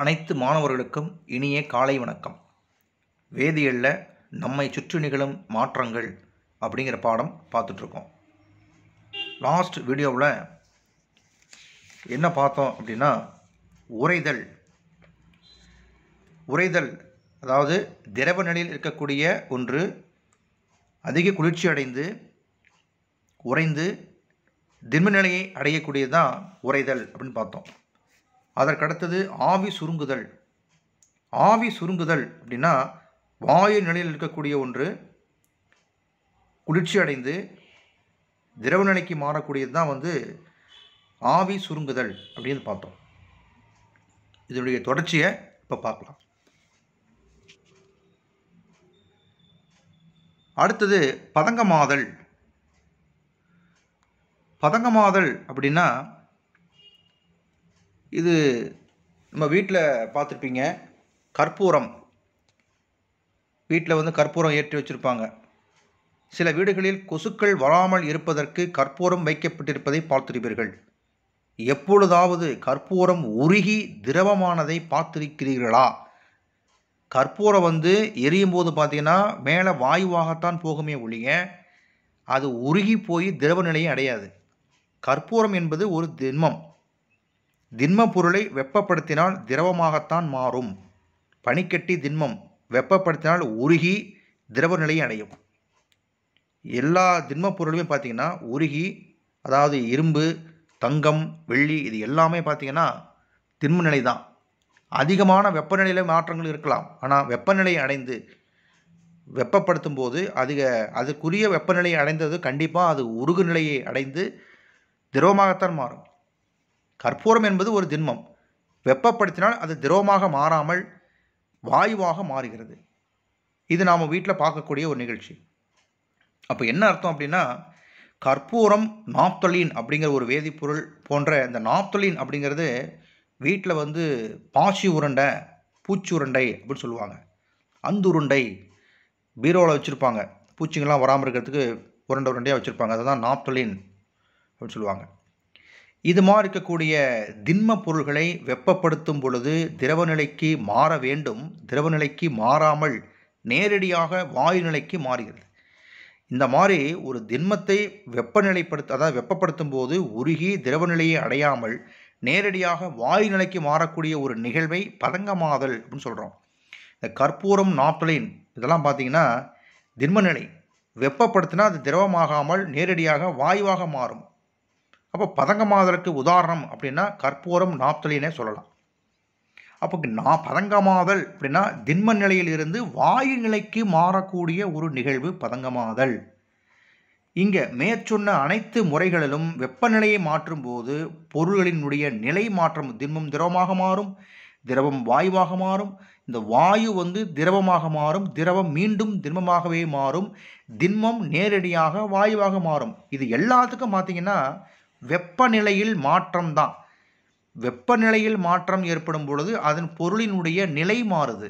அனைத்து மாணவர்களுக்கும் இனிய காலை வணக்கம் வேதியியலில் நம்மை சுற்றி நிகழும் மாற்றங்கள் அப்படிங்கிற பாடம் பார்த்துட்ருக்கோம் லாஸ்ட் வீடியோவில் என்ன பார்த்தோம் அப்படின்னா உறைதல் உறைதல் அதாவது திரவ நிலையில் இருக்கக்கூடிய ஒன்று அதிக குளிர்ச்சி அடைந்து உறைந்து திண்ம நிலையை அடையக்கூடியது தான் உறைதல் அப்படின்னு பார்த்தோம் அதற்கடுத்தது ஆவி சுருங்குதல் ஆவி சுருங்குதல் அப்படின்னா வாயு நிலையில் இருக்கக்கூடிய ஒன்று குளிர்ச்சி அடைந்து திரவ நிலைக்கு மாறக்கூடியது தான் வந்து ஆவி சுருங்குதல் அப்படின்னு பார்த்தோம் இதனுடைய தொடர்ச்சியை இப்போ பார்க்கலாம் அடுத்தது பதங்கமாதல் பதங்கமாதல் அப்படின்னா இது நம்ம வீட்டில் பார்த்துருப்பீங்க கற்பூரம் வீட்டில் வந்து கற்பூரம் ஏற்றி வச்சுருப்பாங்க சில வீடுகளில் கொசுக்கள் வராமல் இருப்பதற்கு கற்பூரம் வைக்கப்பட்டிருப்பதை பார்த்திருப்பீர்கள் எப்பொழுதாவது கற்பூரம் உருகி திரவமானதை பார்த்திருக்கிறீர்களா கற்பூரம் வந்து எரியும் போது பார்த்தீங்கன்னா மேலே வாயுவாகத்தான் போகுமே ஒழிய அது உருகி போய் திரவ நிலையை அடையாது கற்பூரம் என்பது ஒரு திண்மம் திண்ம பொருளை வெப்பப்படுத்தினால் திரவமாகத்தான் மாறும் பனிக்கட்டி திண்மம் வெப்பப்படுத்தினால் உருகி திரவ நிலையை அடையும் எல்லா திண்ம பொருளுமே பார்த்திங்கன்னா உருகி அதாவது இரும்பு தங்கம் வெள்ளி இது எல்லாமே பார்த்திங்கன்னா திண்ம நிலை தான் அதிகமான வெப்பநிலையில் மாற்றங்கள் இருக்கலாம் ஆனால் வெப்பநிலை அடைந்து வெப்பப்படுத்தும் போது அதிக அதற்குரிய வெப்பநிலையை அடைந்தது கண்டிப்பாக அது உருகு நிலையை அடைந்து திரவமாகத்தான் மாறும் கற்பூரம் என்பது ஒரு திண்மம் வெப்பப்படுத்தினால் அது திரவமாக மாறாமல் வாயுவாக மாறுகிறது இது நாம் வீட்டில் பார்க்கக்கூடிய ஒரு நிகழ்ச்சி அப்போ என்ன அர்த்தம் அப்படின்னா கற்பூரம் நாப்தொலின் அப்படிங்கிற ஒரு வேதிப்பொருள் போன்ற இந்த நாப்தொலின் அப்படிங்கிறது வீட்டில் வந்து பாசி உருண்டை பூச்சி உருண்டை அப்படின்னு சொல்லுவாங்க அந்த உருண்டை பீரோவில் வச்சுருப்பாங்க பூச்சிங்கெல்லாம் வராமல் இருக்கிறதுக்கு உருண்டை உருண்டையாக வச்சுருப்பாங்க அதுதான் தான் நாப்தொலின் அப்படின்னு சொல்லுவாங்க இது மாதிரி இருக்கக்கூடிய திண்ம பொருள்களை வெப்பப்படுத்தும் பொழுது திரவ நிலைக்கு மாற வேண்டும் திரவ நிலைக்கு மாறாமல் நேரடியாக வாயு நிலைக்கு மாறுகிறது இந்த மாதிரி ஒரு திண்மத்தை வெப்பநிலைப்படுத்த அதாவது வெப்பப்படுத்தும் போது உருகி திரவ நிலையை அடையாமல் நேரடியாக வாயு நிலைக்கு மாறக்கூடிய ஒரு நிகழ்வை பதங்கமாதல் அப்படின்னு சொல்கிறோம் இந்த கற்பூரம் நாப்தலின் இதெல்லாம் பார்த்திங்கன்னா திண்மநிலை வெப்பப்படுத்தினா அது திரவமாகாமல் நேரடியாக வாயுவாக மாறும் அப்போ பதங்கமாதலுக்கு உதாரணம் அப்படின்னா கற்பூரம் நாப்தலினே சொல்லலாம் அப்போ நான் பதங்கமாதல் அப்படின்னா திண்ம நிலையிலிருந்து வாயு நிலைக்கு மாறக்கூடிய ஒரு நிகழ்வு பதங்கமாதல் இங்கே மேற்சொன்ன அனைத்து முறைகளிலும் வெப்பநிலையை மாற்றும் போது பொருள்களினுடைய நிலை மாற்றம் திண்மம் திரவமாக மாறும் திரவம் வாயுவாக மாறும் இந்த வாயு வந்து திரவமாக மாறும் திரவம் மீண்டும் திண்மமாகவே மாறும் திண்மம் நேரடியாக வாயுவாக மாறும் இது எல்லாத்துக்கும் பார்த்தீங்கன்னா வெப்பநிலையில் மாற்றம்தான் வெப்பநிலையில் மாற்றம் ஏற்படும் பொழுது அதன் பொருளினுடைய நிலை மாறுது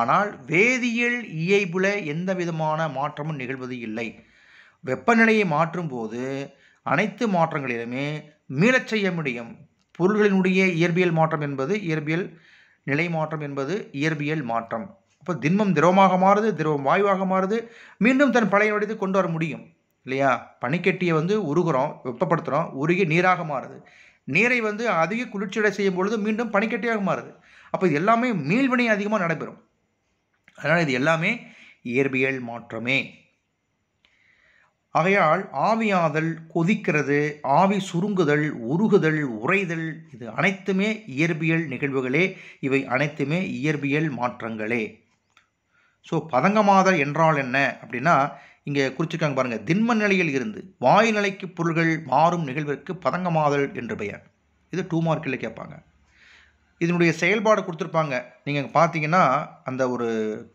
ஆனால் வேதியியல் இயைபுல எந்த விதமான மாற்றமும் நிகழ்வது இல்லை வெப்பநிலையை மாற்றும்போது அனைத்து மாற்றங்களிலுமே மீளச் செய்ய முடியும் பொருள்களினுடைய இயற்பியல் மாற்றம் என்பது இயற்பியல் நிலை மாற்றம் என்பது இயற்பியல் மாற்றம் அப்போ திண்மம் திரவமாக மாறுது திரவம் வாயுவாக மாறுது மீண்டும் தன் பழைய வடித்து கொண்டு வர முடியும் இல்லையா பனிக்கட்டியை வந்து உருகுறோம் வெப்பப்படுத்துகிறோம் உருகி நீராக மாறுது நீரை வந்து அதிக குளிர்ச்சியடை செய்யும் பொழுது மீண்டும் பனிக்கட்டியாக மாறுது அப்போ இது எல்லாமே மீள்வினை அதிகமாக நடைபெறும் அதனால் இது எல்லாமே இயற்பியல் மாற்றமே ஆகையால் ஆவியாதல் கொதிக்கிறது ஆவி சுருங்குதல் உருகுதல் உறைதல் இது அனைத்துமே இயற்பியல் நிகழ்வுகளே இவை அனைத்துமே இயற்பியல் மாற்றங்களே ஸோ பதங்கமாதல் என்றால் என்ன அப்படின்னா இங்கே குறிச்சிருக்காங்க பாருங்கள் திண்ம நிலையில் இருந்து வாயு நிலைக்கு பொருள்கள் மாறும் நிகழ்விற்கு பதங்கமாதல் என்று பெயர் இது டூ மார்க்கில் கேட்பாங்க இதனுடைய செயல்பாடு கொடுத்துருப்பாங்க நீங்கள் பார்த்தீங்கன்னா அந்த ஒரு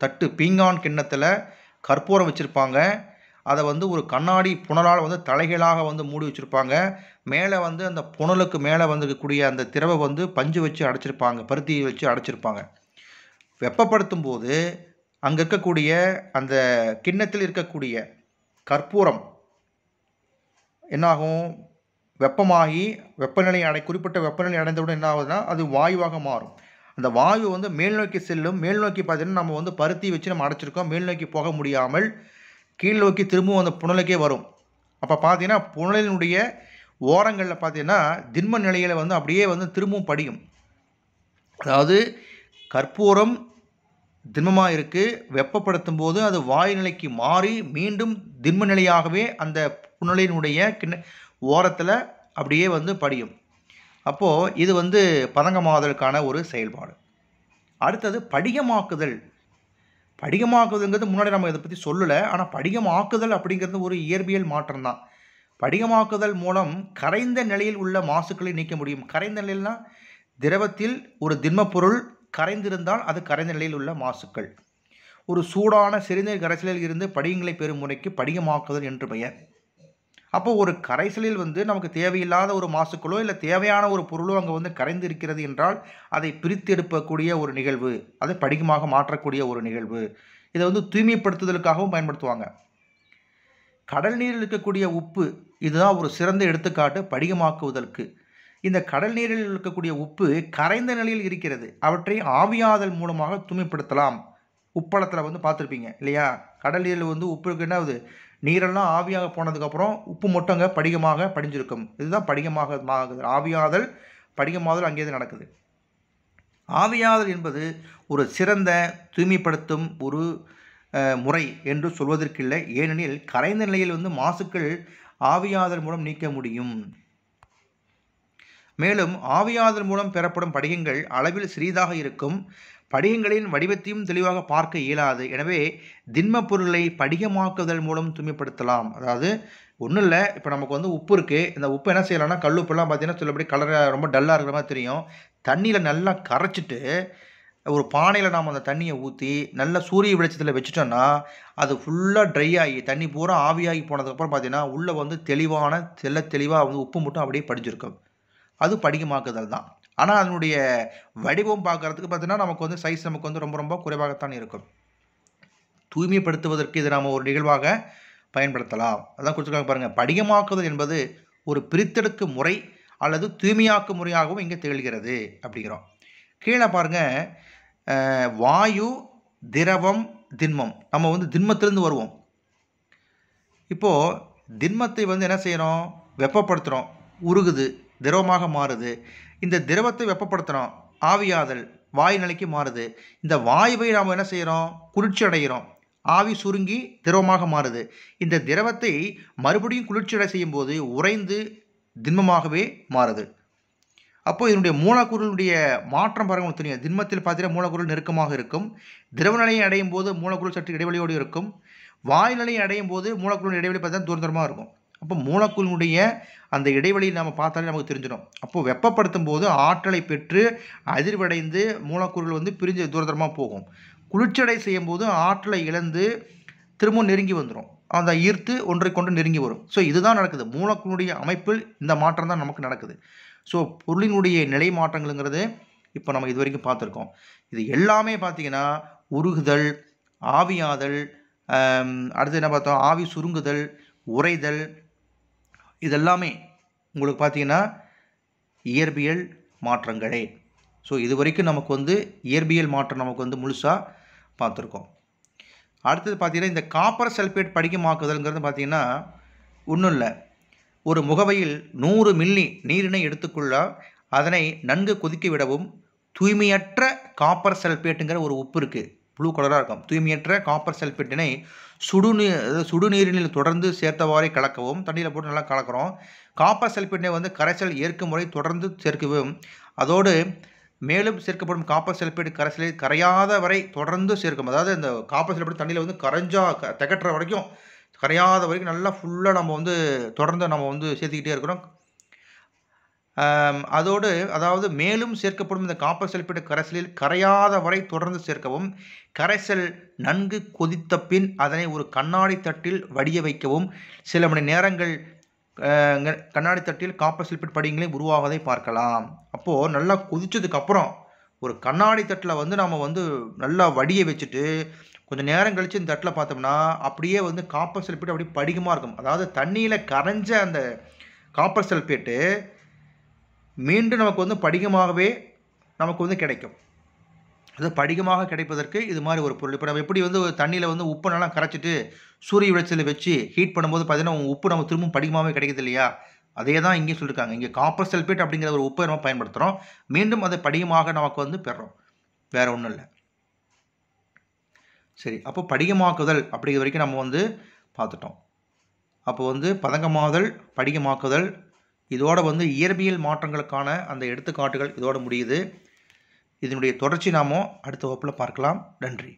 தட்டு பீங்கான் கிண்ணத்தில் கற்பூரம் வச்சுருப்பாங்க அதை வந்து ஒரு கண்ணாடி புனலால் வந்து தலைகளாக வந்து மூடி வச்சுருப்பாங்க மேலே வந்து அந்த புனலுக்கு மேலே வந்துருக்கக்கூடிய அந்த திரவை வந்து பஞ்சு வச்சு அடைச்சிருப்பாங்க பருத்தி வச்சு அடைச்சிருப்பாங்க வெப்பப்படுத்தும் போது அங்கே இருக்கக்கூடிய அந்த கிண்ணத்தில் இருக்கக்கூடிய கற்பூரம் என்னாகும் வெப்பமாகி வெப்பநிலை அடை குறிப்பிட்ட வெப்பநிலை அடைந்தவுடன் என்ன ஆகுதுன்னா அது வாயுவாக மாறும் அந்த வாயு வந்து மேல்நோக்கி செல்லும் மேல்நோக்கி பார்த்தீங்கன்னா நம்ம வந்து பருத்தி வச்சு நம்ம அடைச்சிருக்கோம் மேல்நோக்கி போக முடியாமல் கீழ் நோக்கி திரும்பவும் அந்த புனலுக்கே வரும் அப்போ பார்த்தீங்கன்னா புனலினுடைய ஓரங்களில் பார்த்தீங்கன்னா திண்ம நிலையில் வந்து அப்படியே வந்து திரும்பவும் படியும் அதாவது கற்பூரம் திண்மமாக இருக்குது வெப்பப்படுத்தும் போது அது வாயு நிலைக்கு மாறி மீண்டும் திண்ம நிலையாகவே அந்த புனலினுடைய கிண ஓரத்தில் அப்படியே வந்து படியும் அப்போது இது வந்து பதங்கமாதலுக்கான ஒரு செயல்பாடு அடுத்தது படிகமாக்குதல் படிகமாக்குதல்ங்கிறது முன்னாடி நம்ம இதை பற்றி சொல்லலை ஆனால் படிகமாக்குதல் அப்படிங்கிறது ஒரு இயற்பியல் மாற்றம் தான் படிகமாக்குதல் மூலம் கரைந்த நிலையில் உள்ள மாசுக்களை நீக்க முடியும் கரைந்த நிலையில்னா திரவத்தில் ஒரு திண்மப்பொருள் கரைந்திருந்தால் அது கரைந்த நிலையில் உள்ள மாசுக்கள் ஒரு சூடான சிறுநீர் கரைசலில் இருந்து படிகங்களை பெறும் முறைக்கு படிகமாக்குதல் என்று பெயர் அப்போ ஒரு கரைசலில் வந்து நமக்கு தேவையில்லாத ஒரு மாசுக்களோ இல்லை தேவையான ஒரு பொருளோ அங்கே வந்து கரைந்து இருக்கிறது என்றால் அதை பிரித்து எடுப்பக்கூடிய ஒரு நிகழ்வு அதை படிகமாக மாற்றக்கூடிய ஒரு நிகழ்வு இதை வந்து தூய்மைப்படுத்துதலுக்காகவும் பயன்படுத்துவாங்க கடல் நீரில் இருக்கக்கூடிய உப்பு இதுதான் ஒரு சிறந்த எடுத்துக்காட்டு படிகமாக்குவதற்கு இந்த கடல் நீரில் இருக்கக்கூடிய உப்பு கரைந்த நிலையில் இருக்கிறது அவற்றை ஆவியாதல் மூலமாக தூய்மைப்படுத்தலாம் உப்பளத்தில் வந்து பார்த்துருப்பீங்க இல்லையா கடல் நீரில் வந்து உப்பு என்ன ஆகுது நீரெல்லாம் ஆவியாக போனதுக்கப்புறம் உப்பு மட்டும் அங்கே படிகமாக படிஞ்சிருக்கும் இதுதான் படிகமாக ஆகுது ஆவியாதல் படிகமாதல் அங்கே நடக்குது ஆவியாதல் என்பது ஒரு சிறந்த தூய்மைப்படுத்தும் ஒரு முறை என்று சொல்வதற்கில்லை ஏனெனில் கரைந்த நிலையில் வந்து மாசுக்கள் ஆவியாதல் மூலம் நீக்க முடியும் மேலும் ஆவியாதல் மூலம் பெறப்படும் படிகங்கள் அளவில் சிறிதாக இருக்கும் படிகங்களின் வடிவத்தையும் தெளிவாக பார்க்க இயலாது எனவே திண்ம பொருளை படிகமாக்குதல் மூலம் தூய்மைப்படுத்தலாம் அதாவது ஒன்றும் இல்லை இப்போ நமக்கு வந்து உப்பு இருக்குது இந்த உப்பு என்ன செய்யலாம்னா கல் உப்புலாம் பார்த்தீங்கன்னா சொல்லபடி கலராக ரொம்ப டல்லாக இருக்கிற மாதிரி தெரியும் தண்ணியில் நல்லா கரைச்சிட்டு ஒரு பானையில் நாம் அந்த தண்ணியை ஊற்றி நல்ல சூரிய வெளிச்சத்தில் வச்சுட்டோன்னா அது ஃபுல்லாக ட்ரை ஆகி தண்ணி பூரா ஆவியாகி போனதுக்கப்புறம் பார்த்தீங்கன்னா உள்ளே வந்து தெளிவான தெல்ல தெளிவாக வந்து உப்பு மட்டும் அப்படியே படிஞ்சிருக்கும் அது படிகமாக்குதல் தான் ஆனால் அதனுடைய வடிவம் பார்க்குறதுக்கு பார்த்தீங்கன்னா நமக்கு வந்து சைஸ் நமக்கு வந்து ரொம்ப ரொம்ப குறைவாகத்தான் இருக்கும் தூய்மைப்படுத்துவதற்கு இது நாம் ஒரு நிகழ்வாக பயன்படுத்தலாம் அதான் கொடுத்துருக்காங்க பாருங்கள் படிகமாக்குதல் என்பது ஒரு பிரித்தெடுக்கும் முறை அல்லது தூய்மையாக்கும் முறையாகவும் இங்கே திகழ்கிறது அப்படிங்கிறோம் கீழே பாருங்கள் வாயு திரவம் திண்மம் நம்ம வந்து திண்மத்திலேருந்து வருவோம் இப்போது திண்மத்தை வந்து என்ன செய்கிறோம் வெப்பப்படுத்துகிறோம் உருகுது திரவமாக மாறுது இந்த திரவத்தை வெப்பப்படுத்துகிறோம் ஆவியாதல் வாயு நிலைக்கு மாறுது இந்த வாயுவை நாம் என்ன செய்கிறோம் குளிர்ச்சி அடைகிறோம் ஆவி சுருங்கி திரவமாக மாறுது இந்த திரவத்தை மறுபடியும் குளிர்ச்சியடை போது உறைந்து திண்மமாகவே மாறுது அப்போ இதனுடைய மூலக்கூறினுடைய மாற்றம் பாருங்கள் தெரியும் திண்மத்தில் பார்த்தீங்கன்னா மூலக்கூறு நெருக்கமாக இருக்கும் திரவ நிலையை அடையும் போது மூலக்கூறு சற்று இடைவெளியோடு இருக்கும் வாயு நிலையை அடையும் போது மூலக்குழு இடைவெளி பார்த்தீங்கன்னா தூரமாக இருக்கும் அப்போ மூலக்கூறினுடைய அந்த இடைவெளியை நம்ம பார்த்தாலே நமக்கு தெரிஞ்சிடும் அப்போது வெப்பப்படுத்தும் போது ஆற்றலை பெற்று அதிர்வடைந்து மூலக்கூறுகள் வந்து பிரிஞ்சு தூரதரமாக போகும் குளிர்ச்சடை செய்யும் போது ஆற்றலை இழந்து திரும்பவும் நெருங்கி வந்துடும் அந்த ஈர்த்து ஒன்றை கொண்டு நெருங்கி வரும் ஸோ இதுதான் நடக்குது மூலக்கூனுடைய அமைப்பில் இந்த மாற்றம் தான் நமக்கு நடக்குது ஸோ பொருளினுடைய நிலை மாற்றங்கள்ங்கிறது இப்போ நம்ம இது வரைக்கும் பார்த்துருக்கோம் இது எல்லாமே பார்த்திங்கன்னா உருகுதல் ஆவியாதல் அடுத்து என்ன பார்த்தோம் ஆவி சுருங்குதல் உறைதல் இதெல்லாமே உங்களுக்கு பார்த்தீங்கன்னா இயற்பியல் மாற்றங்களே ஸோ இது வரைக்கும் நமக்கு வந்து இயற்பியல் மாற்றம் நமக்கு வந்து முழுசாக பார்த்துருக்கோம் அடுத்தது பார்த்தீங்கன்னா இந்த காப்பர் சல்ஃபேட் படிக்கமாக்குதல்ங்கிறது பார்த்தீங்கன்னா ஒன்றும் இல்லை ஒரு முகவையில் நூறு மில்லி நீரினை எடுத்துக்கொள்ள அதனை நன்கு கொதிக்க விடவும் தூய்மையற்ற காப்பர் சல்பேட்டுங்கிற ஒரு உப்பு இருக்குது ப்ளூ கலராக இருக்கும் தூய்மையற்ற காப்பர் சல்பேட்டினை சுடுநீர் சுடுநீரினில் தொடர்ந்து சேர்த்தவாறை கலக்கவும் தண்ணியில் போட்டு நல்லா கலக்கிறோம் காப்பர் சல்பேட்டினை வந்து கரைசல் ஏற்கும் முறை தொடர்ந்து சேர்க்கவும் அதோடு மேலும் சேர்க்கப்படும் காப்பர் சல்பேட் கரைசலை கரையாத வரை தொடர்ந்து சேர்க்கும் அதாவது இந்த காப்பர் சல்பேட் தண்ணியில் வந்து கரைஞ்சா திகட்டுற வரைக்கும் கரையாத வரைக்கும் நல்லா ஃபுல்லாக நம்ம வந்து தொடர்ந்து நம்ம வந்து சேர்த்துக்கிட்டே இருக்கிறோம் அதோடு அதாவது மேலும் சேர்க்கப்படும் இந்த காப்பர் சல்பேட்டு கரைசலில் கரையாத வரை தொடர்ந்து சேர்க்கவும் கரைசல் நன்கு கொதித்த பின் அதனை ஒரு கண்ணாடி தட்டில் வடிய வைக்கவும் சில மணி நேரங்கள் கண்ணாடி தட்டில் காப்பர் சல்பேட் படிங்களை உருவாவதை பார்க்கலாம் அப்போது நல்லா கொதித்ததுக்கப்புறம் ஒரு கண்ணாடி தட்டில் வந்து நாம் வந்து நல்லா வடிய வச்சுட்டு கொஞ்சம் நேரம் கழித்து இந்த தட்டில் பார்த்தோம்னா அப்படியே வந்து காப்பர் சல்பேட் அப்படியே படிகமாக இருக்கும் அதாவது தண்ணியில் கரைஞ்ச அந்த காப்பர் சல்பேட்டு மீண்டும் நமக்கு வந்து படிகமாகவே நமக்கு வந்து கிடைக்கும் அது படிகமாக கிடைப்பதற்கு இது மாதிரி ஒரு பொருள் இப்போ நம்ம எப்படி வந்து ஒரு தண்ணியில் வந்து உப்பு நல்லா கரைச்சிட்டு சூரிய வெளிச்சத்தில் வச்சு ஹீட் பண்ணும்போது பார்த்திங்கன்னா உப்பு நம்ம திரும்பவும் படிகமாகவே கிடைக்கிது இல்லையா அதே தான் இங்கேயும் சொல்லியிருக்காங்க இங்கே காப்பர் செல்பேட் அப்படிங்கிற ஒரு உப்பை நம்ம பயன்படுத்துகிறோம் மீண்டும் அதை படிகமாக நமக்கு வந்து பெறோம் வேறு ஒன்றும் இல்லை சரி அப்போ படிகமாக்குதல் அப்படிங்கிற வரைக்கும் நம்ம வந்து பார்த்துட்டோம் அப்போ வந்து பதங்கமாதல் படிகமாக்குதல் இதோடு வந்து இயற்பியல் மாற்றங்களுக்கான அந்த எடுத்துக்காட்டுகள் இதோடு முடியுது இதனுடைய தொடர்ச்சி நாமும் அடுத்த வகுப்பில் பார்க்கலாம் நன்றி